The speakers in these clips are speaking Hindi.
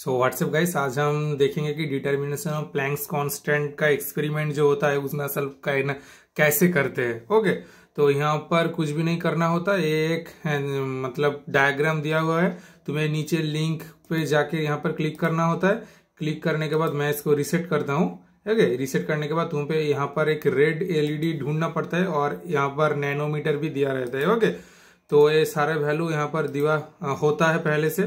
सो व्हाट्सएप गाइस आज हम देखेंगे कि डिटर्मिनेशन ऑफ प्लैंक्स कांस्टेंट का एक्सपेरिमेंट जो होता है उसमें असल कहना कैसे करते हैं ओके तो यहाँ पर कुछ भी नहीं करना होता एक मतलब डायग्राम दिया हुआ है तुम्हें नीचे लिंक पे जाके यहाँ पर क्लिक करना होता है क्लिक करने के बाद मैं इसको रिसेट करता हूँ ओके रिसेट करने के बाद तुम पे यहाँ पर एक रेड एलईडी e ढूंढना पड़ता है और यहाँ पर नैनोमीटर भी दिया रहता है ओके तो ये सारे वैल्यू यहाँ पर दिवा होता है पहले से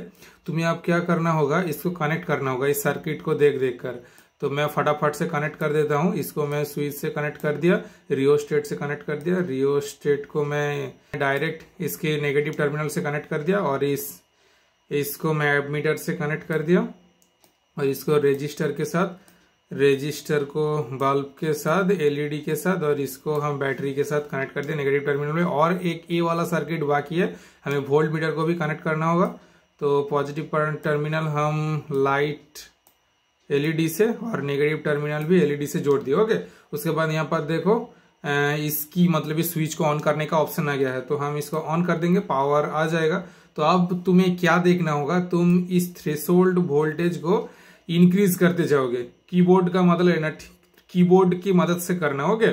तुम्हें आप क्या करना होगा इसको कनेक्ट करना होगा इस सर्किट को देख देख कर तो मैं फटाफट से कनेक्ट कर देता हूँ इसको मैं स्विच से कनेक्ट कर दिया रियो स्टेट से कनेक्ट कर दिया रियो स्टेट को मैं डायरेक्ट इसके नेगेटिव टर्मिनल से कनेक्ट कर दिया और इस इसको मैं एडमीटर से कनेक्ट कर दिया और इसको रजिस्टर के साथ रेजिस्टर को बल्ब के साथ एलईडी के साथ और इसको हम बैटरी के साथ कनेक्ट कर दिए नेगेटिव टर्मिनल में और एक ए वाला सर्किट बाकी है हमें वोल्ट मीटर को भी कनेक्ट करना होगा तो पॉजिटिव टर्मिनल हम लाइट एलईडी से और नेगेटिव टर्मिनल भी एलईडी से जोड़ दिए ओके उसके बाद यहाँ पर देखो इसकी मतलब इस स्विच को ऑन करने का ऑप्शन आ गया है तो हम इसको ऑन कर देंगे पावर आ जाएगा तो अब तुम्हें क्या देखना होगा तुम इस थ्रेसोल्ड वोल्टेज को इंक्रीज करते जाओगे कीबोर्ड का मतलब है ना कीबोर्ड की मदद से करना ओके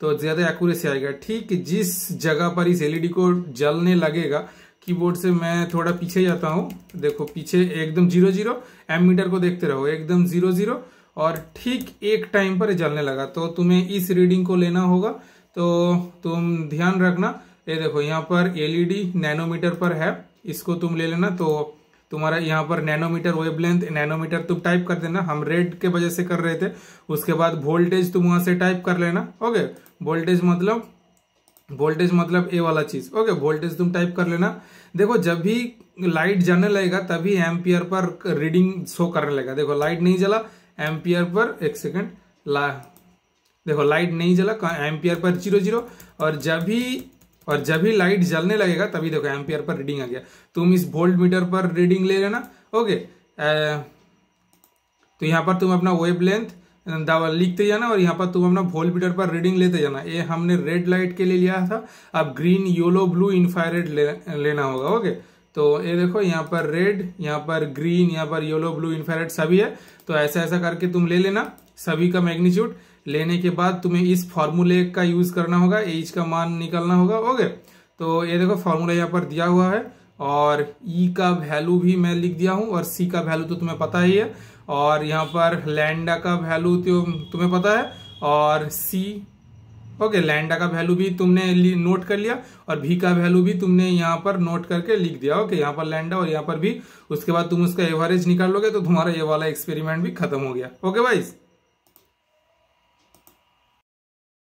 तो ज़्यादा एक्यूरेसी आएगा ठीक जिस जगह पर इस एलईडी e को जलने लगेगा कीबोर्ड से मैं थोड़ा पीछे जाता हूँ देखो पीछे एकदम जीरो जीरो एम मीटर को देखते रहो एकदम जीरो जीरो और ठीक एक टाइम पर जलने लगा तो तुम्हें इस रीडिंग को लेना होगा तो तुम ध्यान रखना ये देखो यहाँ पर एलईडी नैनोमीटर e पर है इसको तुम ले लेना तो तुम्हारा यहाँ पर नैनोमीटर वेबलेंथ नैनोमीटर तुम टाइप कर देना हम रेड के वजह से कर रहे थे उसके बाद वोल्टेज तुम वहां से टाइप कर लेना ओके वोल्टेज मतलब वोल्टेज मतलब ए वाला चीज ओके वोल्टेज तुम टाइप कर लेना देखो जब भी लाइट जाने लगेगा तभी एम्पियर पर रीडिंग शो करने लगेगा देखो लाइट नहीं जला एम्पियर पर एक सेकेंड ला देखो लाइट नहीं जला एम्पियर पर जीरो जीरो और जब भी और जब ही लाइट जलने लगेगा तभी देखो एम्पियर पर रीडिंग आ गया तुम इस वोल्ट मीटर पर रीडिंग ले लेना ओके तो यहाँ पर तुम अपना वेब लेंथ दावा लिखते जाना और यहाँ पर तुम अपना वोल्ट मीटर पर रीडिंग लेते जाना ये हमने रेड लाइट के लिए लिया था अब ग्रीन येलो ब्लू इन्फायरेड ले, लेना होगा ओके तो ये देखो यहाँ पर रेड यहाँ पर ग्रीन यहाँ पर येलो ब्लू इन्फायरेड सभी है तो ऐसा ऐसा करके तुम ले लेना सभी का मैग्नीट्यूड लेने के बाद तुम्हें इस फॉर्मूले का यूज करना होगा एच का मान निकालना होगा ओके तो ये देखो फॉर्मूला यहाँ पर दिया हुआ है और ई e का वैल्यू भी मैं लिख दिया हूँ और सी का वैल्यू तो तुम्हें पता ही है और यहाँ पर लैंडा का वैल्यू तो तुम्हें पता है और सी ओके लैंडा का वैल्यू भी तुमने नोट कर लिया और भी का वैल्यू भी तुमने यहाँ पर नोट करके लिख दिया ओके यहाँ पर लैंडा और यहाँ पर भी उसके बाद तुम उसका एवरेज निकाल लोगे तो तुम्हारा ये वाला एक्सपेरिमेंट भी खत्म हो गया ओके भाई